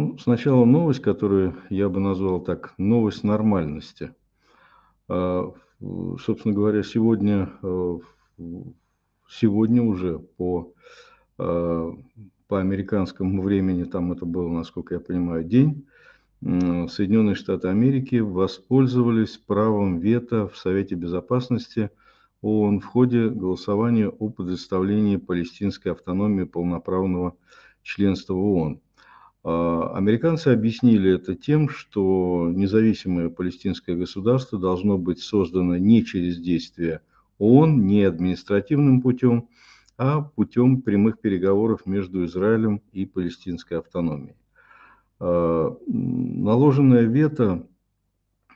Ну, сначала новость, которую я бы назвал так, новость нормальности. А, собственно говоря, сегодня, э, сегодня уже по, э, по американскому времени, там это было, насколько я понимаю, день, Соединенные Штаты Америки воспользовались правом вето в Совете Безопасности ООН в ходе голосования о предоставлении палестинской автономии полноправного членства ООН. А, американцы объяснили это тем, что независимое палестинское государство должно быть создано не через действия ООН, не административным путем, а путем прямых переговоров между Израилем и палестинской автономией. А, наложенное вето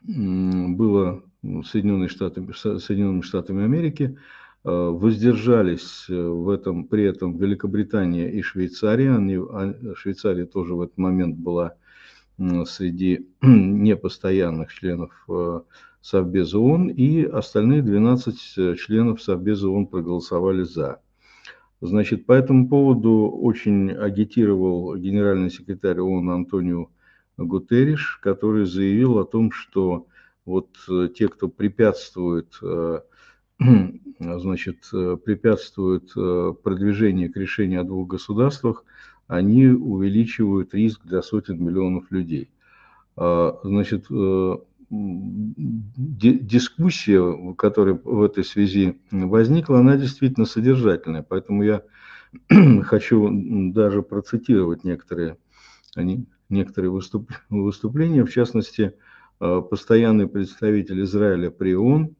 было Соединенными Штатами, Соединенными Штатами Америки – Э, воздержались э, в этом, при этом Великобритания и Швейцария. Они, а, Швейцария тоже в этот момент была среди непостоянных членов э, Совбеза ООН, и остальные 12 членов Совбеза ООН проголосовали «за». Значит, по этому поводу очень агитировал генеральный секретарь ООН Антонио Гутерриш, который заявил о том, что вот те, кто препятствует значит, э, препятствуют э, продвижению к решению о двух государствах, они увеличивают риск для сотен миллионов людей. А, значит, э, дискуссия, которая в этой связи возникла, она действительно содержательная, поэтому я хочу даже процитировать некоторые, некоторые выступления, в частности, постоянный представитель Израиля при ООН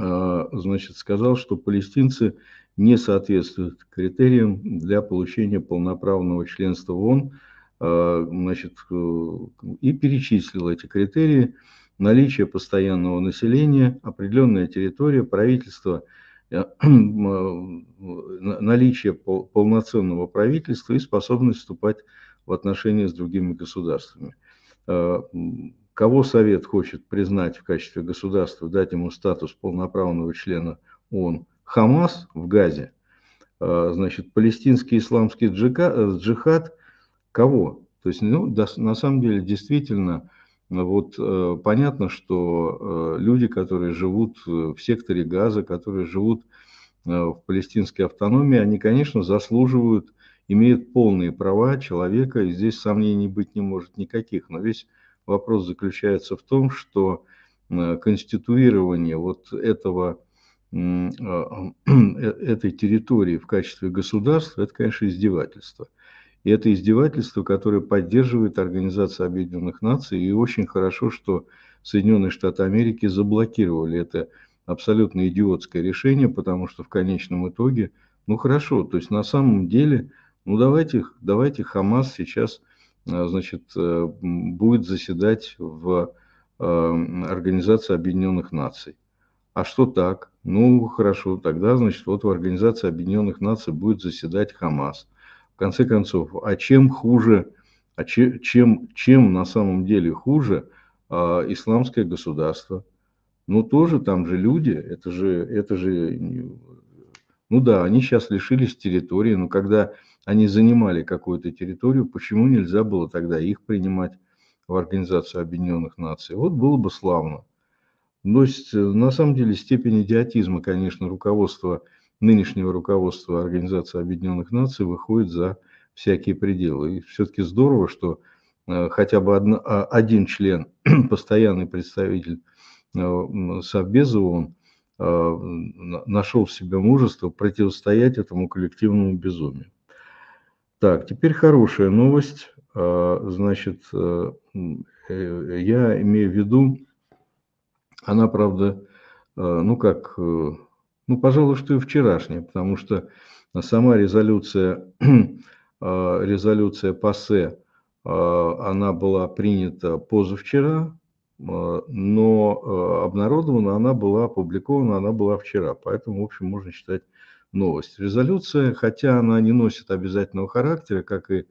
а, значит, сказал, что палестинцы не соответствуют критериям для получения полноправного членства в ООН, а, значит, э, и перечислил эти критерии. Наличие постоянного населения, определенная территория, правительство, э, а, наличие полноценного правительства и способность вступать в отношения с другими государствами. Кого Совет хочет признать в качестве государства, дать ему статус полноправного члена ООН? Хамас в Газе, э, значит, палестинский исламский э, джихад, кого? То есть, ну, да, на самом деле, действительно, вот э, понятно, что люди, которые живут в секторе Газа, которые живут в палестинской автономии, они, конечно, заслуживают, имеют полные права человека, и здесь сомнений быть не может никаких. Но весь вопрос заключается в том, что э, конституирование вот этого, э, э, этой территории в качестве государства, это, конечно, издевательство. И это издевательство, которое поддерживает Организация Объединенных Наций. И очень хорошо, что Соединенные Штаты Америки заблокировали это абсолютно идиотское решение, потому что в конечном итоге, ну хорошо, то есть на самом деле, ну давайте, давайте Хамас сейчас Э, значит, э, будет заседать в э, Организации Объединенных Наций. А что так? Ну, хорошо, тогда, значит, вот в Организации Объединенных Наций будет заседать Хамас. В конце концов, а чем хуже, а че, чем, чем на самом деле хуже э, исламское государство? Ну, тоже там же люди, это же, это же, ну да, они сейчас лишились территории, но когда они занимали какую-то территорию, почему нельзя было тогда их принимать в Организацию Объединенных Наций? Вот было бы славно. То есть, э, на самом деле, степень идиотизма, конечно, руководства, нынешнего руководства Организации Объединенных Наций выходит за всякие пределы. И все-таки здорово, что э, хотя бы одна, один член, постоянный представитель э, Совбеза ООН, нашел в себе мужество противостоять этому коллективному безумию. Так, теперь хорошая новость. А, значит, э, э, я имею в виду, она, правда, э, ну как, ну, пожалуй, что и вчерашняя, потому что сама резолюция, а, резолюция ПАСЕ, а, она была принята позавчера, но обнародована она была, опубликована она была вчера, поэтому, в общем, можно считать новость. Резолюция, хотя она не носит обязательного характера, как и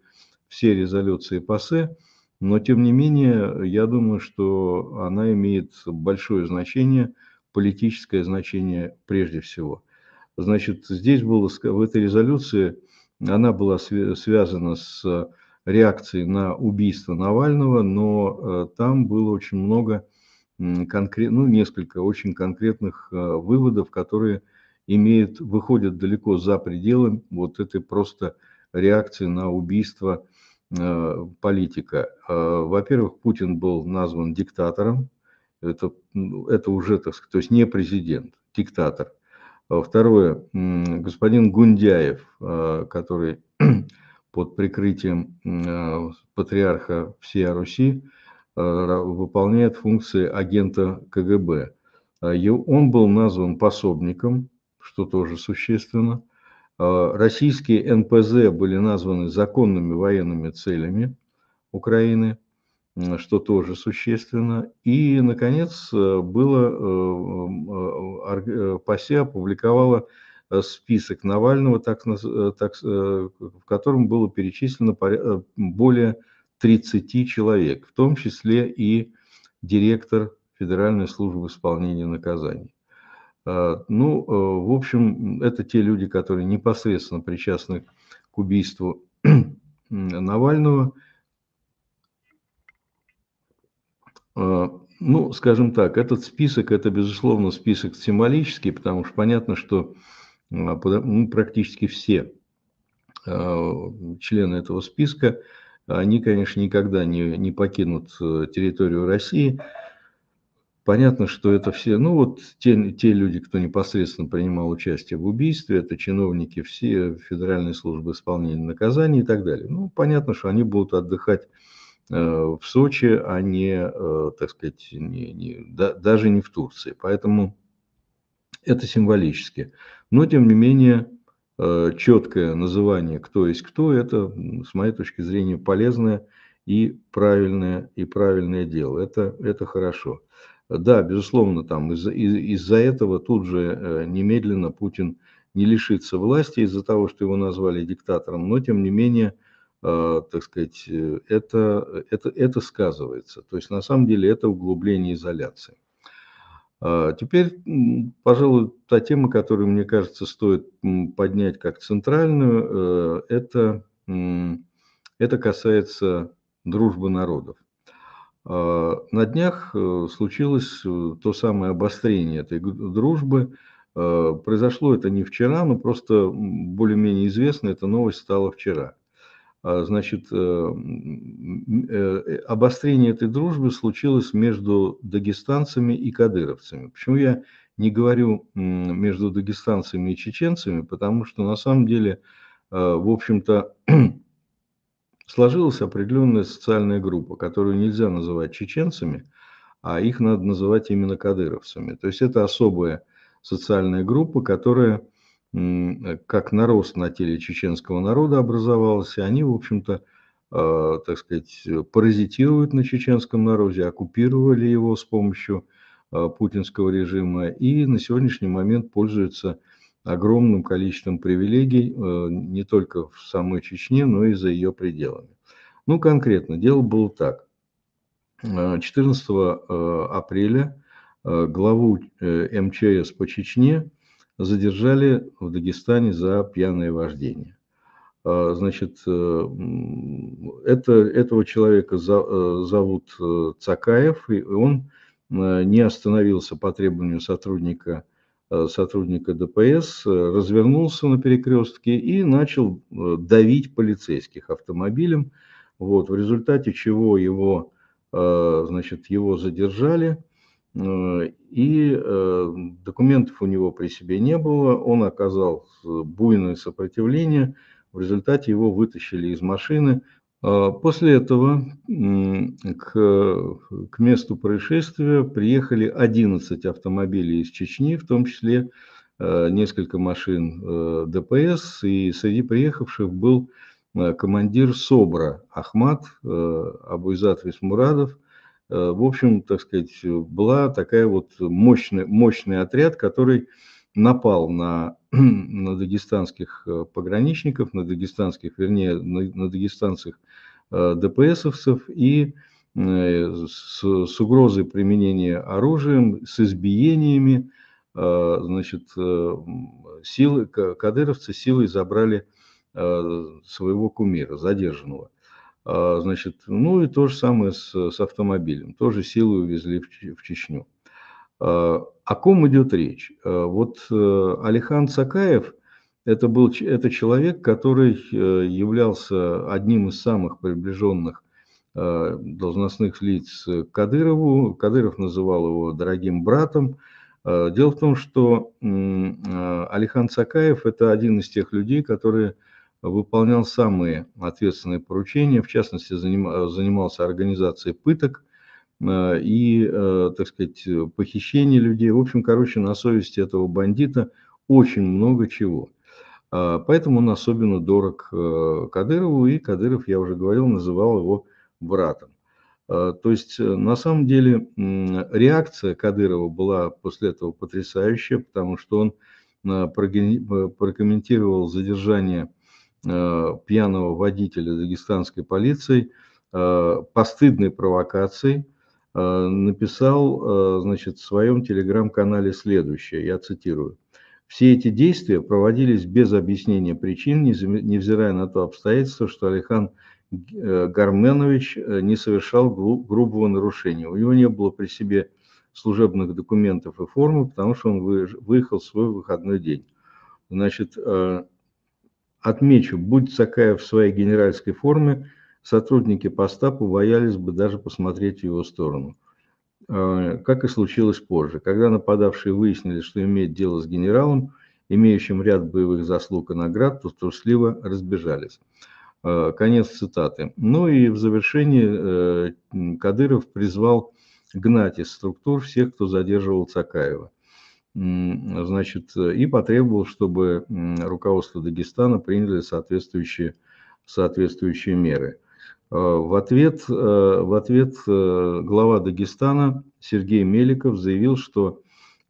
все резолюции ПАСЕ, но тем не менее, я думаю, что она имеет большое значение, политическое значение прежде всего. Значит, здесь было, в этой резолюции, она была связана с реакцией на убийство Навального, но э, там было очень много конкретно ну, несколько очень конкретных э, выводов, которые имеет, выходит далеко за пределы вот этой просто реакции на убийство э, политика. Э, во-первых, Путин был назван диктатором, это, это уже, так сказать, то есть не президент, диктатор. А второе, господин Гундяев, э, который под прикрытием э, патриарха всей Руси э, выполняет функции агента КГБ. Он был назван пособником что тоже существенно. А, российские НПЗ были названы законными военными целями Украины, что тоже существенно. И, наконец, э, было, э, э, ПАСЕ опубликовала список Навального, так, так, в котором было перечислено более 30 человек, в том числе и директор Федеральной службы исполнения наказаний. Э, ну, э, в общем, это те люди, которые непосредственно причастны к убийству Навального. Э, ну, скажем так, этот список, это, безусловно, список символический, потому что понятно, что ну, практически все члены этого списка, они, конечно, никогда не, не покинут территорию России. Понятно, что это все, ну вот те, те люди, кто непосредственно принимал участие в убийстве, это чиновники все Федеральной службы исполнения наказаний и так далее. Ну, понятно, что они будут отдыхать э, в Сочи, а не, э, так сказать, не, не, да, даже не в Турции. Поэтому это символически. Но, тем не менее, э, четкое называние «кто есть кто» – это, с моей точки зрения, полезное и правильное, и правильное дело. Это, это хорошо. Да, безусловно, там из-за из, из этого тут же э, немедленно Путин не лишится власти из-за того, что его назвали диктатором, но тем не менее, э, так сказать, э, это, это, это сказывается. То есть на самом деле это углубление изоляции. А теперь, пожалуй, та тема, которую, мне кажется, стоит поднять как центральную, это, это касается дружбы народов. А, на днях э, случилось э, то самое обострение этой дружбы. А, произошло это не вчера, но просто более-менее известно, эта новость стала вчера. А, значит, э, обострение этой дружбы случилось между дагестанцами и кадыровцами. Почему я не говорю между дагестанцами и чеченцами? Потому что на самом деле, в общем-то, сложилась определенная социальная группа, которую нельзя называть чеченцами, а их надо называть именно кадыровцами. То есть это особая социальная группа, которая как нарост на теле чеченского народа образовалась, и они, в общем-то, э, так сказать, паразитируют на чеченском народе, оккупировали его с помощью э, путинского режима и на сегодняшний момент пользуются огромным количеством привилегий э, не только в самой Чечне, но и за ее пределами. Ну, конкретно, дело было так. 14 э, э, апреля главу МЧС по Чечне задержали в Дагестане за пьяное вождение. Значит, это, этого человека зовут Цакаев, и он не остановился по требованию сотрудника Э, сотрудника ДПС, э, развернулся на перекрестке и начал э, давить полицейских автомобилем, вот, в результате чего его, значит, его задержали, и документов у него при себе не было, он оказал буйное сопротивление, в результате его вытащили из машины, а после этого к, к месту происшествия приехали 11 автомобилей из Чечни, в том числе э, несколько машин э, ДПС, и среди приехавших был э, командир СОБРа Ахмат Абуйзат Мурадов. В общем, так сказать, была такая вот мощный, мощный отряд, который напал на, на дагестанских э, пограничников, на дагестанских, вернее, на, на дагестанцев э, ДПСовцев и э, с, с угрозой применения оружием, с избиениями, значит, силы, кадыровцы силой забрали своего кумира, задержанного. А, значит, ну и то же самое с, с автомобилем, тоже силы увезли в, в Чечню. Э, о ком идет речь? Э, вот э, Алихан Цакаев – это был это человек, который являлся одним из самых приближенных должностных лиц Кадырову. Кадыров называл его дорогим братом. Дело в том, что Алихан Цакаев – это один из тех людей, которые выполнял самые ответственные поручения, в частности, занимался организацией пыток – а, и, а, так сказать, похищение людей. В общем, короче, на совести этого бандита очень много чего. А, поэтому он особенно дорог Кадырову, и Кадыров, я уже говорил, называл его братом. То есть, э, на самом деле, реакция Кадырова была после этого потрясающая, потому что он э, прокомментировал задержание пьяного водителя дагестанской полицией постыдной провокацией – Э, написал э, значит, в своем телеграм-канале следующее, я цитирую. Все эти действия проводились без объяснения причин, невзирая на то обстоятельство, что Алихан э, Гарменович не совершал грубого нарушения. У него не было при себе служебных документов и формы, потому что он выехал в свой выходной день. Значит, отмечу, будь Цакаев в своей генеральской форме, сотрудники поста побоялись бы даже посмотреть в его сторону. А, как и случилось позже, когда нападавшие выяснили, что имеет дело с генералом, имеющим ряд боевых заслуг и наград, то трусливо разбежались. А, конец цитаты. Ну и в завершении э, Кадыров призвал гнать из структур всех, кто задерживал Цакаева. Значит, и потребовал, чтобы руководство Дагестана приняли соответствующие, соответствующие меры – Э, в ответ, э, в ответ э, глава Дагестана Сергей Меликов заявил, что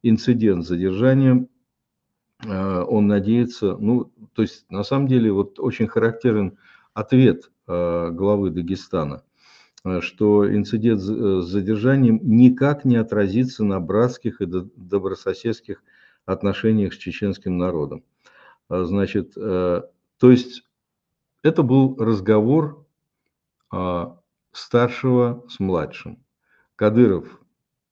инцидент задержания, он надеется, ну, то есть на самом деле вот очень характерен ответ главы Дагестана, что инцидент с задержанием никак не отразится на братских и добрососедских отношениях с чеченским народом. Значит, то есть это был разговор а, старшего с младшим. Кадыров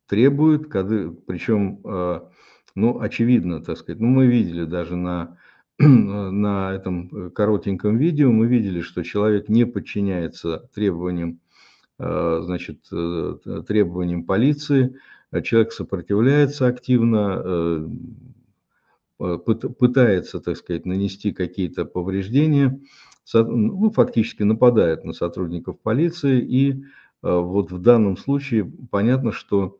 требует, Кадыр, причем, а, ну, очевидно, так сказать, ну, мы видели даже на, на этом коротеньком видео, мы видели, что человек не подчиняется требованиям, а, значит, э, требованиям полиции, человек сопротивляется активно, э, пытается, так сказать, нанести какие-то повреждения, ну, фактически нападает на сотрудников полиции. И э, вот в данном случае понятно, что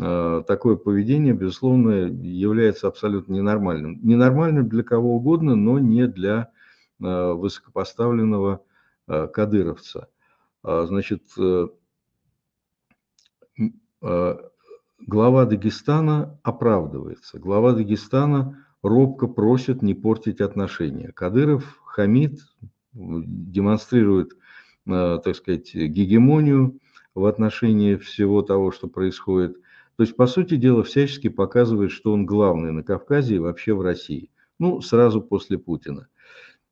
э, такое поведение, безусловно, является абсолютно ненормальным. Ненормальным для кого угодно, но не для э, высокопоставленного кадыровца. А, значит, глава Дагестана оправдывается. Глава Дагестана робко просит не портить отношения. Кадыров хамит, демонстрирует, э, так сказать, гегемонию в отношении всего того, что происходит. То есть, по сути дела, всячески показывает, что он главный на Кавказе и вообще в России. Ну, сразу после Путина.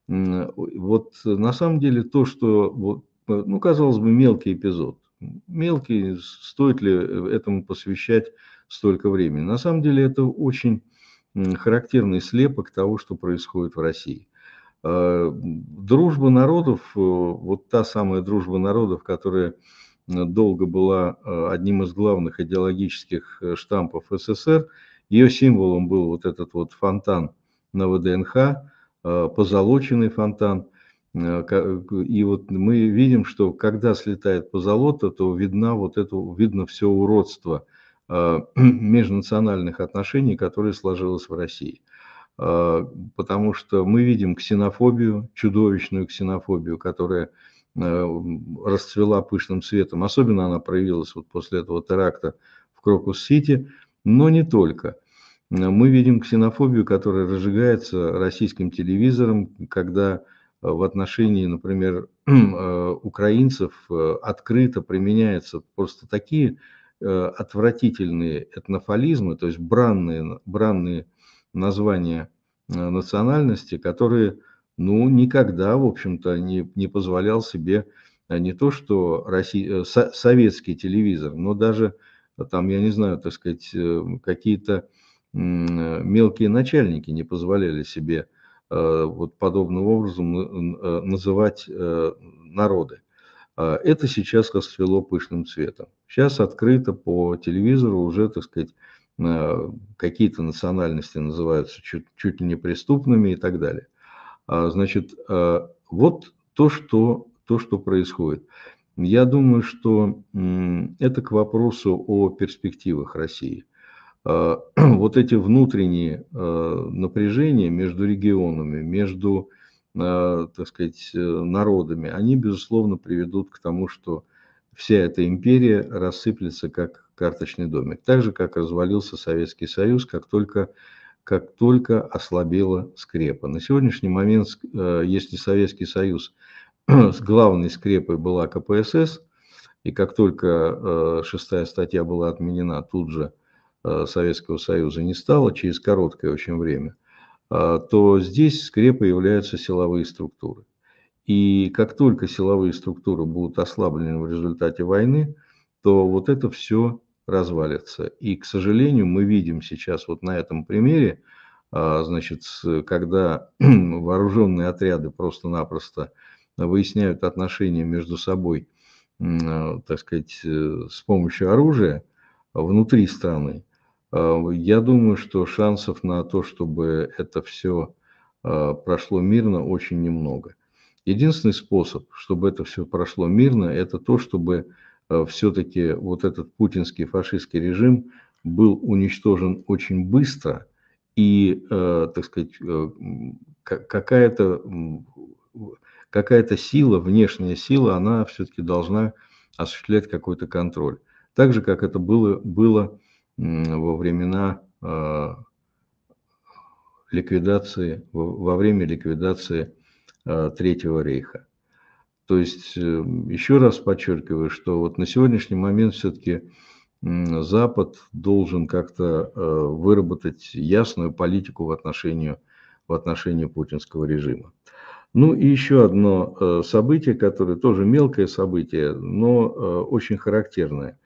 Вот на самом деле то, что, ну, казалось бы, мелкий эпизод. Мелкий, стоит ли э, этому посвящать столько времени? На самом деле это очень характерный слепок того, что происходит в России. Э, дружба народов, э, вот та самая дружба народов, которая э, долго была одним из главных идеологических штампов СССР, ее символом был вот этот вот фонтан на ВДНХ, позолоченный фонтан. И вот мы видим, что когда слетает позолота, то видно вот это, видно все уродство межнациональных отношений, которые сложилось в России. Э, потому что мы видим ксенофобию, чудовищную ксенофобию, которая э, расцвела пышным цветом. Особенно она проявилась вот после этого теракта в Крокус-Сити, но не только. Мы видим ксенофобию, которая разжигается российским телевизором, когда э, в отношении, например, украинцев открыто применяются просто такие отвратительные этнофализмы, то есть бранные, бранные названия э, национальности, которые ну, никогда, в общем-то, не, не позволял себе э, не то, что Россия, э, со, советский телевизор, но даже там, я не знаю, так сказать, какие-то мелкие начальники не позволяли себе вот подобным образом называть народы. А это сейчас расцвело пышным цветом. Сейчас открыто по телевизору уже, так сказать, Э, какие-то национальности называются чуть, чуть ли не преступными и так далее. А, значит, э, вот то что, то, что происходит. Я думаю, что это к вопросу о перспективах России. Э, вот эти внутренние напряжения между регионами, между, так сказать, народами, они, безусловно, приведут к тому, что вся эта империя рассыплется как карточный домик. Так же, как развалился Советский Союз, как только, как только ослабела скрепа. На сегодняшний момент, э, если Советский Союз с главной скрепой была КПСС, и как только э, шестая статья была отменена, тут же э, Советского Союза не стало, через короткое очень время, то здесь скрепой являются силовые структуры. И как только силовые структуры будут ослаблены в результате войны, то вот это все развалится. И, к сожалению, мы видим сейчас вот на этом примере, а, значит, когда вооруженные отряды просто-напросто выясняют отношения между собой, так сказать, э, с помощью оружия внутри страны, а, я думаю, что шансов на то, чтобы это все а, прошло мирно, очень немного. Единственный способ, чтобы это все прошло мирно, это то, чтобы Э, все-таки вот этот путинский фашистский режим был уничтожен очень быстро, и, э, так сказать, э, какая-то какая-то сила, внешняя сила, она все-таки должна осуществлять какой-то контроль. Так же, как это было, было во времена ликвидации, во время ликвидации Третьего рейха. То есть, эм, еще раз подчеркиваю, что вот на сегодняшний момент все-таки Запад должен как-то э, выработать ясную политику в отношении, в отношении путинского режима. Ну и еще одно э, событие, которое тоже мелкое событие, но э, очень характерное.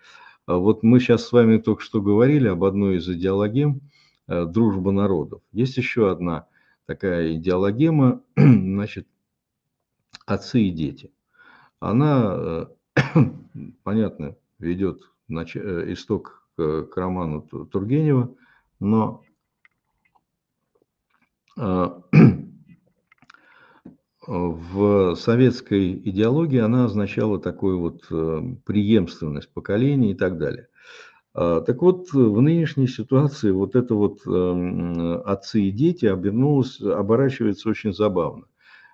А вот мы сейчас с вами только что говорили об одной из идеологем «Дружба народов». Есть еще одна такая идеологема, значит, отцы и дети. Она, э, понятно, ведет э, исток к роману Тургенева, но э, в советской идеологии она означала такую вот преемственность поколений и так далее. А, так вот, в нынешней ситуации вот это вот отцы и дети обернулось, оборачивается очень забавно.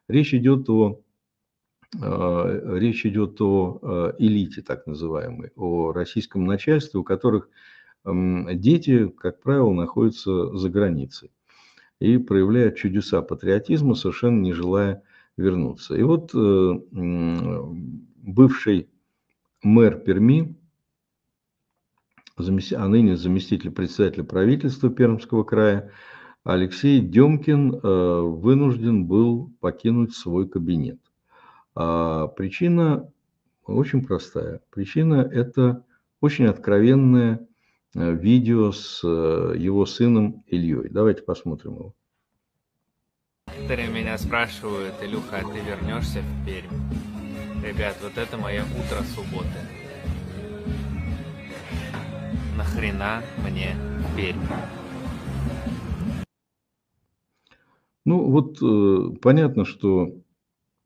Речь идет о Э, речь идет о э, элите, так называемой, о российском начальстве, у которых эм, дети, как правило, находятся за границей и проявляют чудеса патриотизма, совершенно не желая вернуться. И вот э, бывший мэр Перми, а ныне заместитель председателя правительства Пермского края, Алексей Демкин вынужден был покинуть свой кабинет. А причина очень простая. Причина – это очень откровенное э, видео с э, его сыном Ильей. Давайте посмотрим его. Некоторые меня спрашивают, Илюха, а ты вернешься в Пермь? Ребят, вот это мое утро субботы. Нахрена мне Пермь? Ну вот э, понятно, что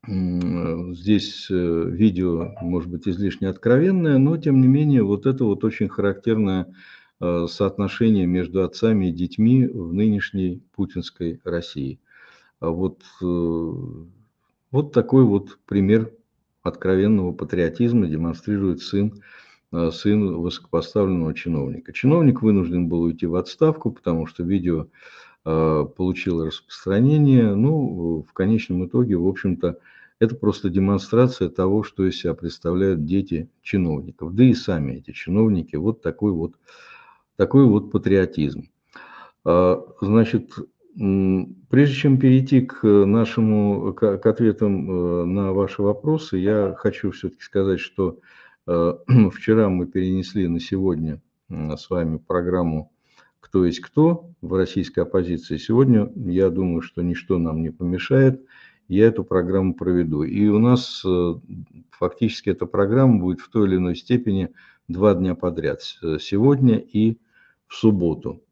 Здесь э, видео, может быть, излишне откровенное, но, тем не менее, вот это вот очень характерное э, соотношение между отцами и детьми в нынешней путинской России. А вот, э, вот такой вот пример откровенного патриотизма демонстрирует сын, сын высокопоставленного чиновника. Чиновник вынужден был уйти в отставку, потому что видео получило распространение. Ну, в конечном итоге, в общем-то, это просто демонстрация того, что из себя представляют дети чиновников. Да и сами эти чиновники. Вот такой вот, такой вот патриотизм. А, значит, прежде чем перейти к нашему, к ответам э, на ваши вопросы, я хочу все-таки сказать, что э, вчера мы перенесли на сегодня с вами программу «Кто есть кто» в российской оппозиции. Сегодня, я думаю, что ничто нам не помешает – я эту программу проведу. И у нас э, фактически эта программа будет в той или иной степени два дня подряд, э, сегодня и в субботу.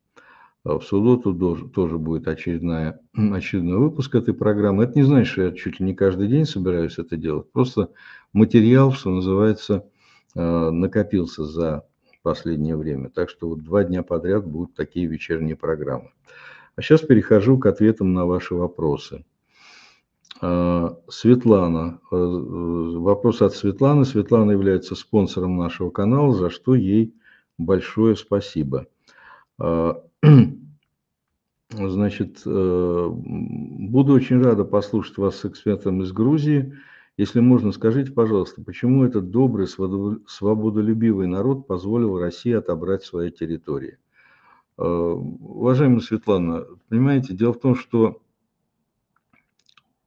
А в субботу тоже будет очередная, очередной выпуск этой программы. Это не значит, что я чуть ли не каждый день собираюсь это делать. Просто материал, что называется, э, накопился за последнее время. Так что вот два дня подряд будут такие вечерние программы. А сейчас перехожу к ответам на ваши вопросы. А, Светлана. Э, э, вопрос от Светланы. Светлана является спонсором нашего канала, за что ей большое спасибо. А, значит, э, буду очень рада послушать вас с экспертом из Грузии. Если можно, скажите, пожалуйста, почему этот добрый, свободолюбивый народ позволил России отобрать свои территории? А, уважаемая Светлана, понимаете, дело в том, что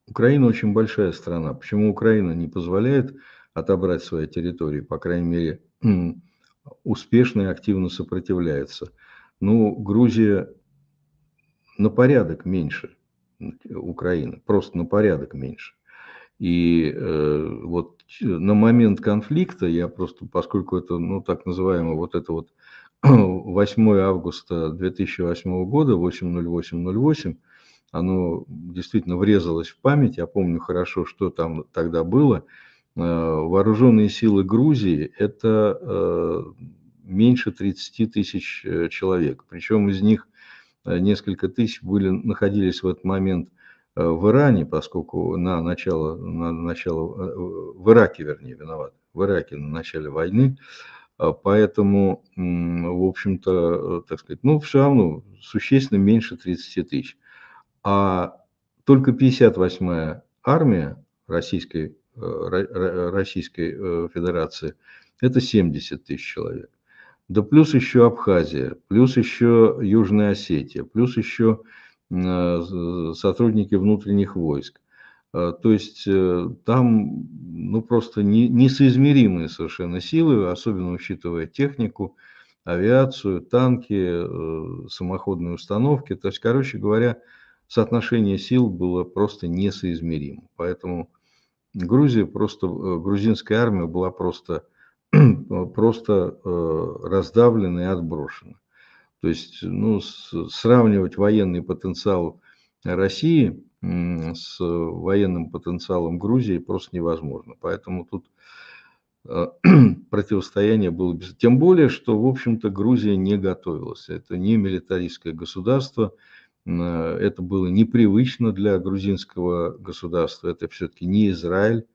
Украина очень большая страна. Почему Украина не позволяет отобрать свои территории, по крайней мере, успешно и активно сопротивляется? Ну, Грузия на порядок меньше Украины, просто на порядок меньше. И э, вот э, на момент конфликта, я просто, поскольку это, ну, так называемое, вот это вот 8 августа 2008 года, 80808, оно действительно врезалось в память. Я помню хорошо, что там тогда было. Э, вооруженные силы Грузии – это э, меньше 30 тысяч э, человек. Причем из них несколько тысяч были, находились в этот момент в Иране, поскольку на начало, на начало в Ираке, вернее, виноват, в Ираке на начале войны. А поэтому, в общем-то, так сказать, ну, все равно существенно меньше 30 тысяч. А только 58-я армия Российской, э, Российской э, Федерации – это 70 тысяч человек. Да плюс еще Абхазия, плюс еще Южная Осетия, плюс еще э, сотрудники внутренних войск. То есть там ну, просто не, несоизмеримые совершенно силы, особенно учитывая технику, авиацию, танки, самоходные установки. То есть, короче говоря, соотношение сил было просто несоизмеримо. Поэтому Грузия просто, э, грузинская армия была просто, просто э, раздавлена и отброшена. То есть ну, сравнивать военный потенциал России с военным потенциалом Грузии просто невозможно. Поэтому тут э, противостояние было без... Тем более, что, в общем-то, Грузия не готовилась. Это не милитаристское государство, Э, это было непривычно для грузинского государства. Это все-таки не Израиль,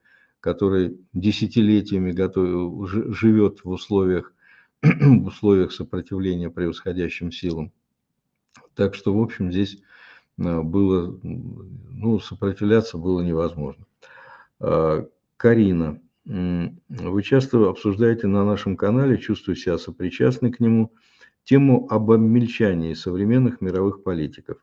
который десятилетиями готовил, живет в условиях, в условиях сопротивления превосходящим силам. Так что, в общем, здесь э, было, ну, сопротивляться было невозможно. Э, Карина, вы часто обсуждаете на нашем канале, чувствую себя сопричастной к нему – тему об обмельчании современных мировых политиков.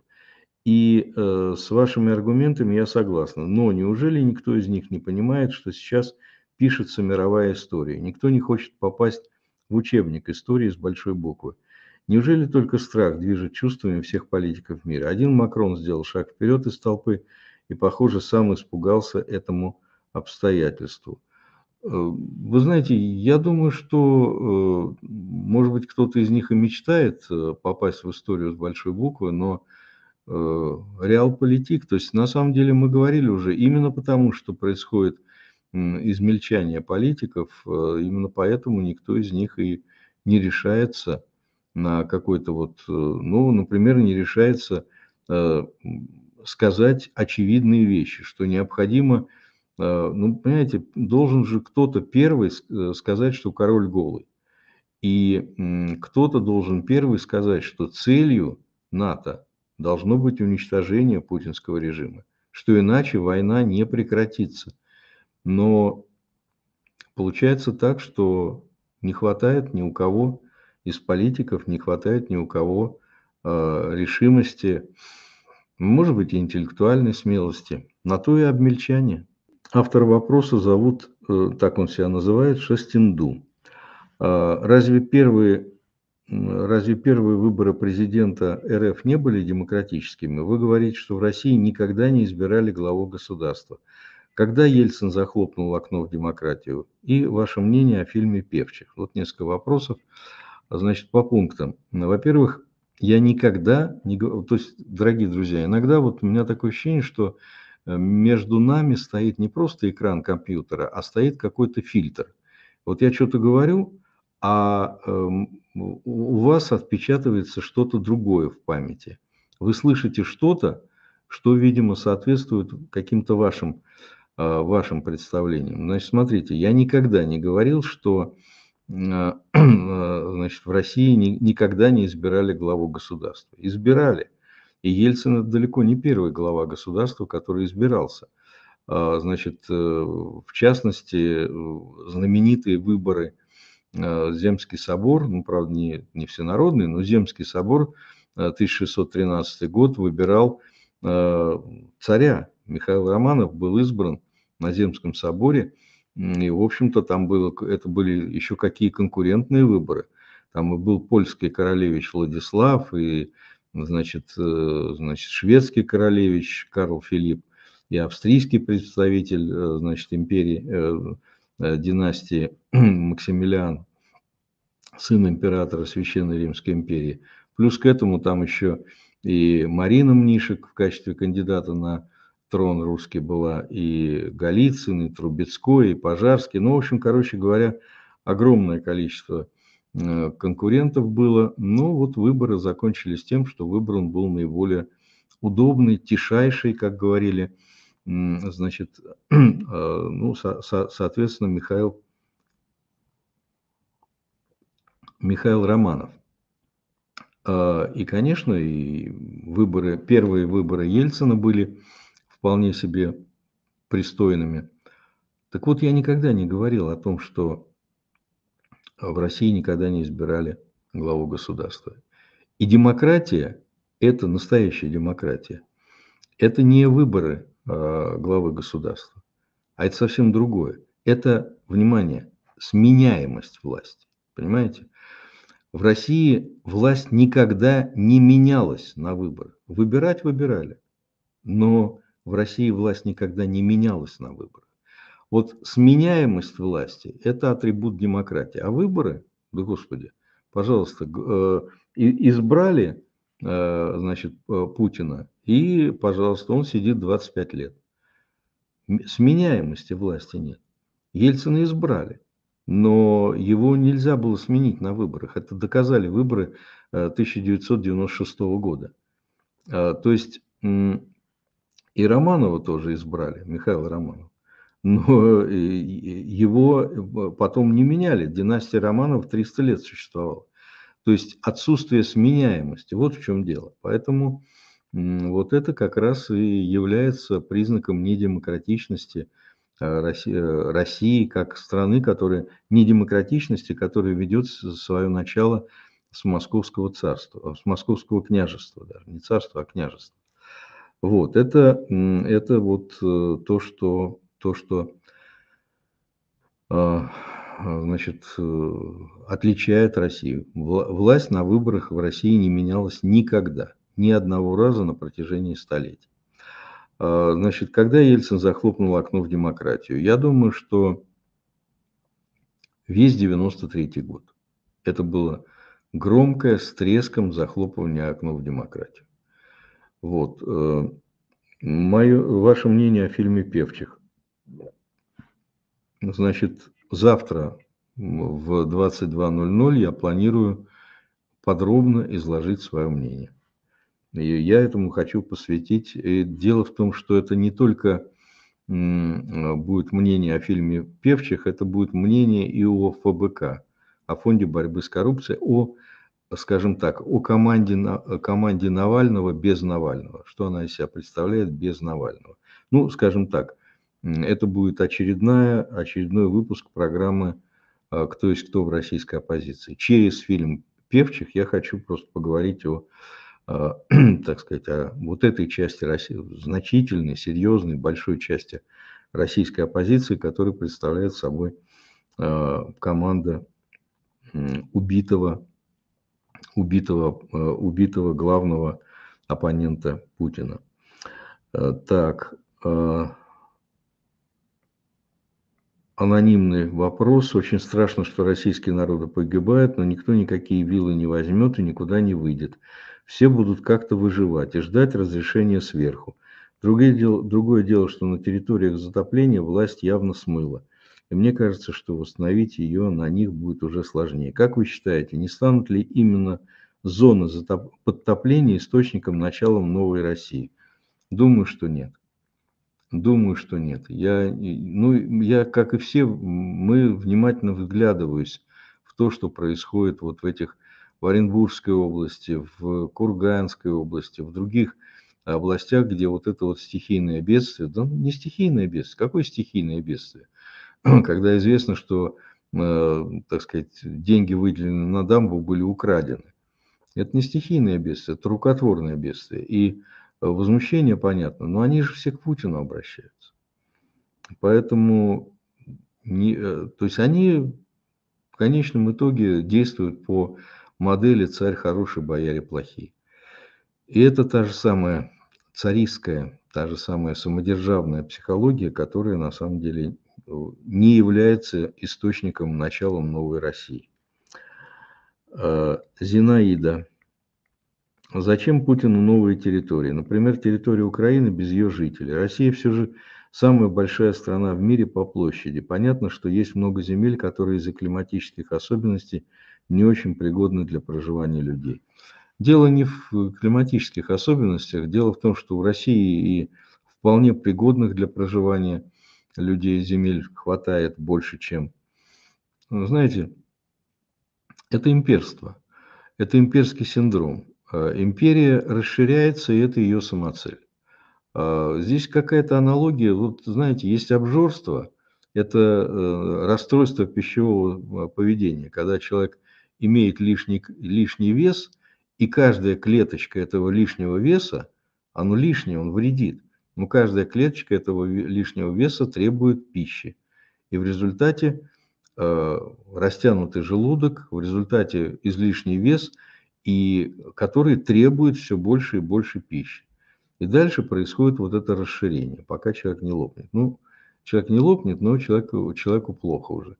И э, с вашими аргументами я согласна. Но неужели никто из них не понимает, что сейчас пишется мировая история? Никто не хочет попасть в учебник истории с большой буквы. Неужели только страх движет чувствами всех политиков мира? Один Макрон сделал шаг вперед из толпы и, похоже, сам испугался этому обстоятельству. Э, вы знаете, я думаю, что, э, может быть, кто-то из них и мечтает э, попасть в историю с большой буквы, но реал политик. то есть на самом деле мы говорили уже, именно потому, что происходит измельчание политиков, именно поэтому никто из них и не решается на какой-то вот, ну, например, не решается сказать очевидные вещи, что необходимо а, ну, понимаете, должен же кто-то первый э, сказать, что король голый. И кто-то должен первый сказать, что целью НАТО должно быть уничтожение путинского режима, что иначе война не прекратится. Но получается так, что не хватает ни у кого из политиков, не хватает ни у кого э, решимости, может быть, и интеллектуальной смелости. На то и обмельчание – Автор вопроса зовут, э, так он себя называет, Шастинду. А, разве первые, разве первые выборы президента РФ не были демократическими? Вы говорите, что в России никогда не избирали главу государства. Когда Ельцин захлопнул окно в демократию? И ваше мнение о фильме «Певчих». Вот несколько вопросов. Значит, по пунктам. Во-первых, я никогда не... То есть, дорогие друзья, иногда вот у меня такое ощущение, что Э, между нами стоит не просто экран компьютера, а стоит какой-то фильтр. Вот я что-то говорю, а эм, у вас отпечатывается что-то другое в памяти. Вы слышите что-то, что, видимо, соответствует каким-то вашим, э, вашим представлениям. Значит, смотрите, я никогда не говорил, что э, значит, в России никогда не избирали главу государства. Избирали. И Ельцин – это далеко не первый глава государства, который избирался. А, значит, э, в частности, э, знаменитые выборы э, Земский собор, ну, правда, не, не всенародный, но Земский собор 1613 год выбирал царя. Михаил Романов был избран на Земском соборе, и, в общем-то, там было, это были еще какие конкурентные выборы. Там и был польский королевич Владислав, и значит, э, значит, шведский королевич Карл Филипп и австрийский представитель, э, значит, империи, э, династии Максимилиан, сын императора Священной Римской империи. Плюс к этому там еще и Марина Мнишек в качестве кандидата на трон русский была, и Голицын, и Трубецкой, и Пожарский. Ну, в общем, короче говоря, огромное количество Э, конкурентов было, но вот выборы закончились тем, что выбран был наиболее удобный, тишайший, как говорили, значит, э, ну, со, со, соответственно, Михаил, Михаил Романов. Э, и, конечно, и выборы, первые выборы Ельцина были вполне себе пристойными. Так вот, я никогда не говорил о том, что в России никогда не избирали главу государства. И демократия – это настоящая демократия. Это не выборы а, главы государства, а это совсем другое. Это, внимание, сменяемость власти. Понимаете? В России власть никогда не менялась на выбор. Выбирать выбирали, но в России власть никогда не менялась на выборы. Вот сменяемость власти – это атрибут демократии. А выборы, да господи, пожалуйста, э, избрали э, значит, э, Путина, и, пожалуйста, он сидит 25 лет. Сменяемости власти нет. Ельцина избрали, но его нельзя было сменить на выборах. Это доказали выборы 1996 года. А, то есть и Романова тоже избрали, Михаила Романова но э, его э, потом не меняли. Династия Романов 300 лет существовала. То есть отсутствие сменяемости. Вот в чем дело. Поэтому вот это как раз и является признаком недемократичности э, России, России как страны, которая недемократичности, которая ведет свое начало с московского царства, с московского княжества, даже не царства, а княжества. Вот, это, это вот то, что то, что а, значит, э, отличает Россию. Власть на выборах в России не менялась никогда, ни одного раза на протяжении столетий. А, значит, когда Ельцин захлопнул окно в демократию, я думаю, что весь 93 год. Это было громкое, с треском захлопывание окна в демократию. Вот. Э, Мое, ваше мнение о фильме «Певчих». Значит, завтра в 22.00 я планирую подробно изложить свое мнение. И я этому хочу посвятить. И дело в том, что это не только будет мнение о фильме «Певчих», это будет мнение и о ФБК, о Фонде борьбы с коррупцией, о, скажем так, о команде, о команде Навального без Навального, что она из себя представляет без Навального. Ну, скажем так, это будет очередная, очередной выпуск программы а, «Кто есть кто в российской оппозиции». Через фильм «Певчих» я хочу просто поговорить о, а, так сказать, о вот этой части России, значительной, серьезной, большой части российской оппозиции, которая представляет собой а, команда убитого, убитого, убитого главного оппонента Путина. Так, анонимный вопрос. Очень страшно, что российский народ погибает, но никто никакие вилы не возьмет и никуда не выйдет. Все будут как-то выживать и ждать разрешения сверху. Другое дело, другое дело, что на территориях затопления власть явно смыла. И мне кажется, что восстановить ее на них будет уже сложнее. Как вы считаете, не станут ли именно зоны подтопления источником начала новой России? Думаю, что нет. Думаю, что нет. Я, ну, я, как и все, мы внимательно выглядываюсь в то, что происходит вот в этих в Оренбургской области, в Курганской области, в других э, областях, где вот это вот стихийное бедствие, да ну, не стихийное бедствие, какое стихийное бедствие? Когда известно, что, э, так сказать, деньги, выделенные на дамбу, были украдены. Это не стихийное бедствие, это рукотворное бедствие. И возмущение понятно, но они же все к Путину обращаются. Поэтому, не, э, то есть они в конечном итоге действуют по модели «царь хороший, бояре плохие». И это та же самая царистская, та же самая самодержавная психология, которая на самом деле э, не является источником, началом новой России. Э, Зинаида. Зачем Путину новые территории? Например, территория Украины без ее жителей. Россия все же самая большая страна в мире по площади. Понятно, что есть много земель, которые из-за климатических особенностей не очень пригодны для проживания людей. Дело не в э, климатических особенностях, дело в том, что в России и вполне пригодных для проживания людей земель хватает больше, чем... Э, знаете, это имперство, это имперский синдром. Э, империя расширяется, и это ее самоцель. А, здесь какая-то аналогия, вот знаете, есть обжорство, это э, расстройство пищевого а, поведения, когда человек имеет лишний, лишний вес, и каждая клеточка этого лишнего веса, оно лишнее, он вредит. Но каждая клеточка этого лишнего веса требует пищи. И в результате э, растянутый желудок, в результате излишний вес – и которые требуют все больше и больше пищи. И дальше происходит вот это расширение, пока человек не лопнет. Ну, человек не лопнет, но человеку, человеку плохо уже.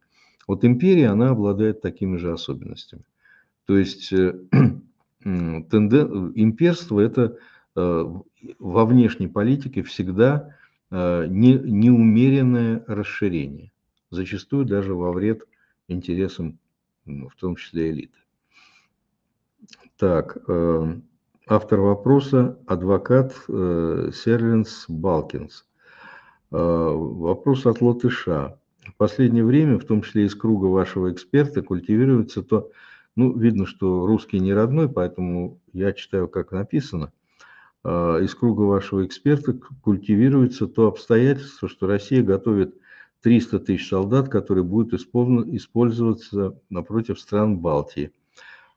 Вот империя, она обладает такими же особенностями. То есть э, тенден... имперство – это э, во внешней политике всегда э, не, неумеренное расширение, зачастую даже во вред интересам, ну, в том числе элиты. Так, э, автор вопроса – адвокат э, Сервинс Балкинс. Э, вопрос от Латыша. В последнее время, в том числе из круга вашего эксперта, культивируется то, ну, видно, что русский не родной, поэтому я читаю, как написано. Э, из круга вашего эксперта культивируется то обстоятельство, что Россия готовит 300 тысяч солдат, которые будут использоваться напротив стран Балтии –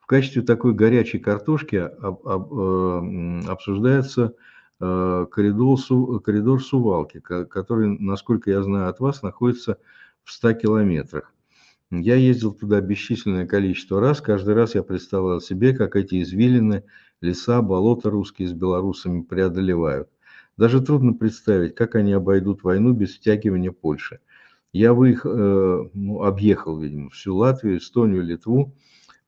в качестве такой горячей картошки об, об, э, обсуждается э, коридор, коридор Сувалки, который, насколько я знаю от вас, находится в 100 километрах. Я ездил туда бесчисленное количество раз. Каждый раз я представлял себе, как эти извилины, леса, болота русские с белорусами преодолевают. Даже трудно представить, как они обойдут войну без втягивания Польши. Я выехал, э, ну, объехал, видимо, всю Латвию, Эстонию, Литву –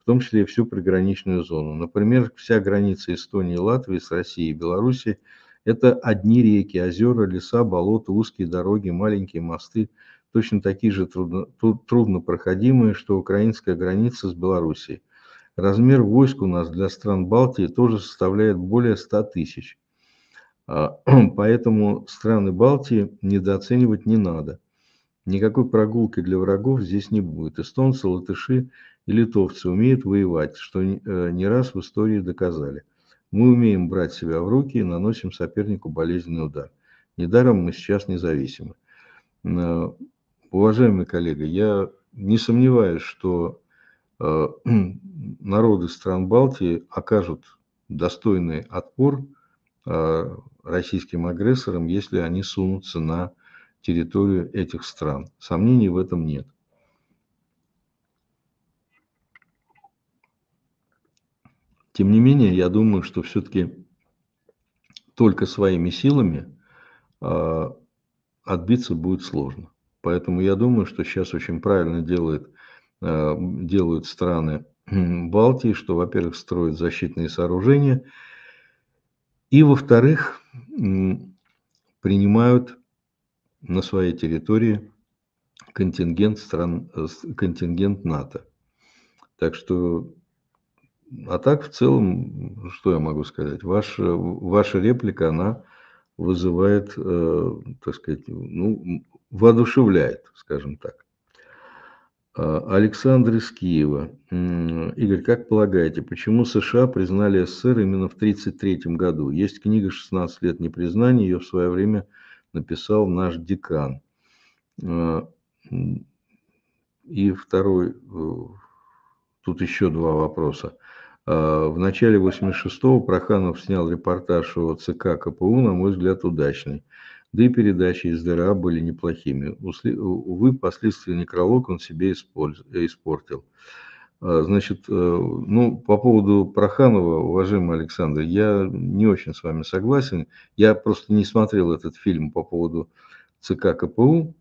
в том числе и всю приграничную зону. Например, вся граница Эстонии, Латвии с Россией и Белоруссией – это одни реки, озера, леса, болота, узкие дороги, маленькие мосты, точно такие же трудно, труднопроходимые, что украинская граница с Белоруссией. Размер войск у нас для стран Балтии тоже составляет более 100 тысяч. А, поэтому страны Балтии недооценивать не надо. Никакой прогулки для врагов здесь не будет. Эстонцы, латыши и литовцы умеют воевать, что э, не раз в истории доказали. Мы умеем брать себя в руки и наносим сопернику болезненный удар. Недаром мы сейчас независимы. Э, уважаемый коллега, я не сомневаюсь, что э, народы стран Балтии окажут достойный отпор российским агрессорам, если они сунутся на территорию этих стран. Сомнений в этом нет. Тем не менее, я думаю, что все-таки только своими силами э, отбиться будет сложно. Поэтому я думаю, что сейчас очень правильно делает, э, делают страны Балтии, что, во-первых, строят защитные сооружения, и, во-вторых, принимают на своей территории контингент стран, э, контингент НАТО. Так что а так, в целом, что я могу сказать? Ваша, ваша реплика, она вызывает, э, так сказать, ну, воодушевляет, скажем так. А, Александр из Киева. Игорь, как полагаете, почему США признали СССР именно в 1933 году? Есть книга «16 лет непризнания», ее в свое время написал наш декан. А, и второй э, Тут еще два вопроса. А, в начале 86-го Проханов снял репортаж о ЦК КПУ, на мой взгляд, удачный. Да и передачи из ДРА были неплохими. Увы, последствия некролог он себе испортил. А, значит, э, ну, по поводу Проханова, уважаемый Александр, я не очень с вами согласен. Я просто не смотрел этот фильм по поводу ЦК КПУ.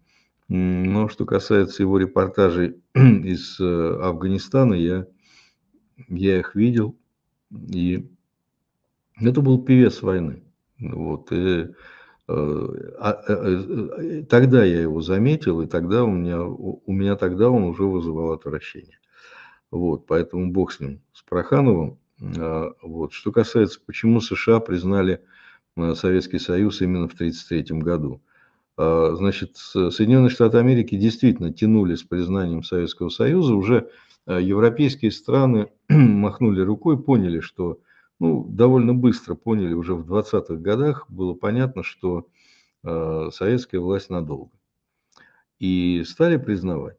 Но что касается его репортажей из э, Афганистана, я, я их видел, и это был певец войны. Вот, и, э, а, э, тогда я его заметил, и тогда у меня, у меня тогда он уже вызывал отвращение. Вот, поэтому бог с ним, с Прохановым. А, вот. Что касается, почему США признали Советский Союз именно в 1933 году. А, значит, Соединенные Штаты Америки действительно тянули с признанием Советского Союза. Уже а, европейские страны махнули рукой, поняли, что ну, довольно быстро поняли, уже в 20-х годах было понятно, что а, советская власть надолго. И стали признавать.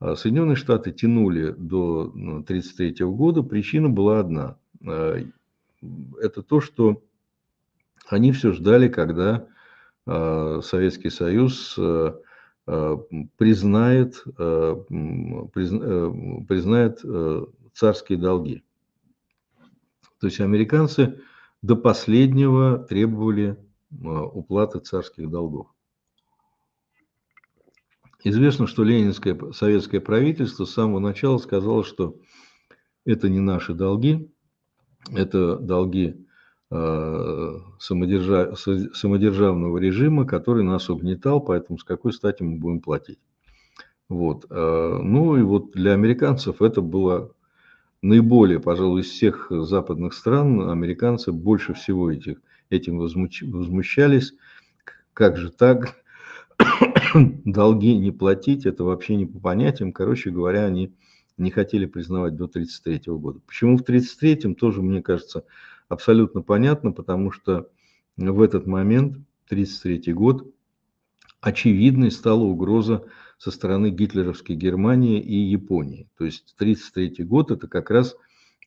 Соединенные Штаты тянули до 1933 ну, года, причина была одна. Это то, что они все ждали, когда Э, Советский Союз э, э, признает, признает царские долги. То есть американцы до последнего требовали уплаты царских долгов. Известно, что ленинское советское правительство с самого начала сказало, что это не наши долги, это долги Э, самодержав... самодержавного режима, который нас угнетал, поэтому с какой стати мы будем платить. Вот. Э, ну и вот для американцев это было наиболее, пожалуй, из всех западных стран, американцы больше всего этих, этим возмущались. Как же так? Долги не платить, это вообще не по понятиям. Короче говоря, они не хотели признавать до 1933 года. Почему в 1933 тоже, мне кажется, абсолютно понятно, потому что в этот момент, 1933 год, очевидной стала угроза со стороны гитлеровской Германии и Японии. То есть 1933 год это как раз,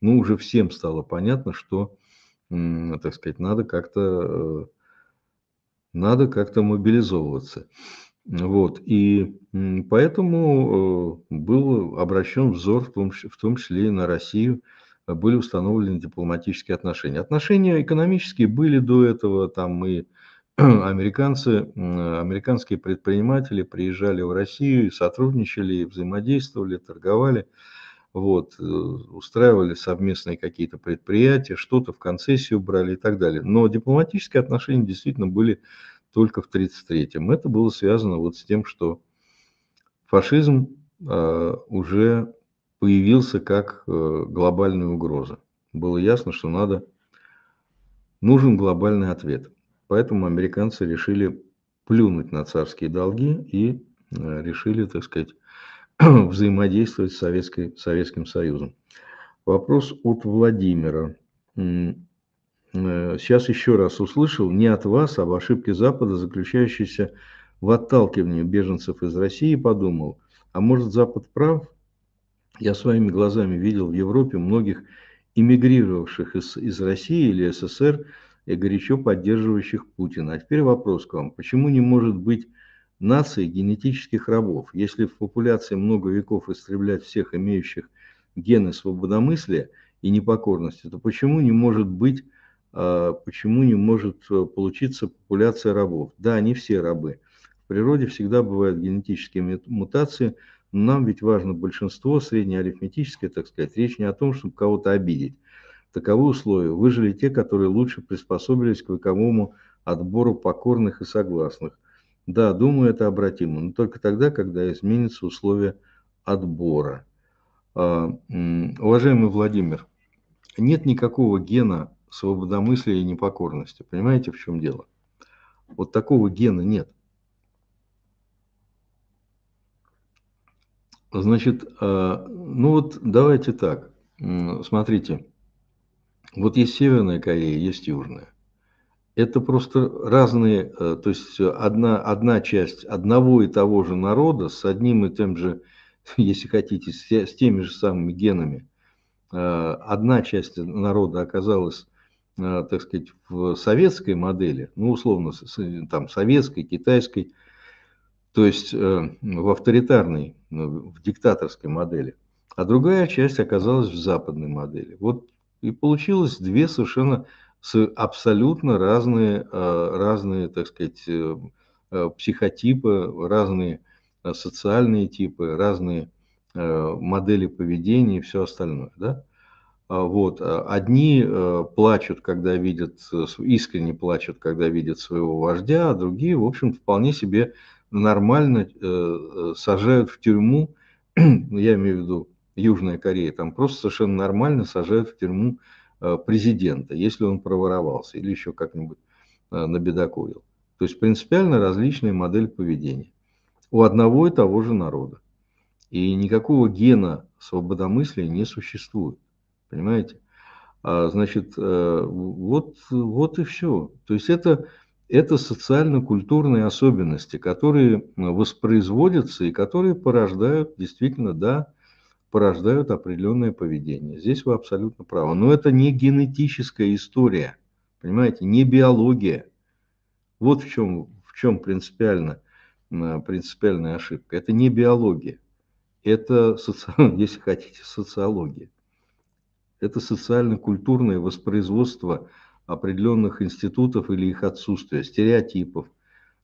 ну уже всем стало понятно, что, так сказать, надо как-то э, надо как-то мобилизовываться. Вот. И поэтому э, был обращен взор в том, в том числе и на Россию, были установлены дипломатические отношения. Отношения экономические были до этого, там и американцы, американские предприниматели приезжали в Россию, сотрудничали, взаимодействовали, торговали, вот, э, устраивали совместные какие-то предприятия, что-то в концессию брали и так далее. Но дипломатические отношения действительно были только в 1933-м. Это было связано вот с тем, что фашизм э, уже появился как э, глобальная угроза. Было ясно, что надо, нужен глобальный ответ. Поэтому американцы решили плюнуть на царские долги и э, решили, так сказать, взаимодействовать с Советской, Советским Союзом. Вопрос от Владимира. Э, сейчас еще раз услышал не от вас, а об ошибке Запада, заключающейся в отталкивании беженцев из России, подумал, а может Запад прав, я своими глазами видел в Европе многих эмигрировавших из, из России или СССР и э, горячо поддерживающих Путина. А теперь вопрос к вам. Почему не может быть нации генетических рабов? Если в популяции много веков истреблять всех имеющих гены свободомыслия и непокорности, то почему не может быть а, почему не может э, получиться популяция рабов. Да, они все рабы. В природе всегда бывают генетические мутации, нам ведь важно большинство, среднеарифметическое, так сказать. Речь не о том, чтобы кого-то обидеть. Таковы условия. Выжили те, которые лучше приспособились к вековому отбору покорных и согласных. Да, думаю, это обратимо, но только тогда, когда изменятся условия отбора. А, уважаемый Владимир, нет никакого гена свободомыслия и непокорности. Понимаете, в чем дело? Вот такого гена нет. Значит, а, ну вот давайте так. Смотрите, вот есть Северная Корея, есть Южная. Это просто разные, э, то есть одна, одна часть одного и того же народа с одним и тем же, если хотите, с, с теми же самыми генами. А, одна часть народа оказалась, э, так сказать, в советской модели, ну условно, там советской, китайской, то есть э, в авторитарной, ну, в диктаторской модели, а другая часть оказалась в западной модели. Вот и получилось две совершенно абсолютно разные, э, разные, так сказать, э, психотипы, разные социальные типы, разные модели поведения и все остальное. Да? А вот. Одни плачут, когда видят, искренне плачут, когда видят своего вождя, а другие, в общем, вполне себе нормально э, э, сажают в тюрьму, ну, я имею в виду Южная Корея, там просто совершенно нормально сажают в тюрьму э, президента, если он проворовался или еще как-нибудь э, набедокурил. То есть принципиально различная модель поведения у одного и того же народа. И никакого гена свободомыслия не существует. Понимаете? А, значит, э, вот, вот и все. То есть это это социально-культурные особенности, которые э, воспроизводятся и которые порождают, действительно, да, порождают определенное поведение. Здесь вы абсолютно правы. Но это не генетическая история, понимаете, не биология. Вот в чем, в чем принципиально, э, принципиальная ошибка. Это не биология, это, соци... если хотите, социология. Это социально-культурное воспроизводство определенных институтов или их отсутствия, стереотипов,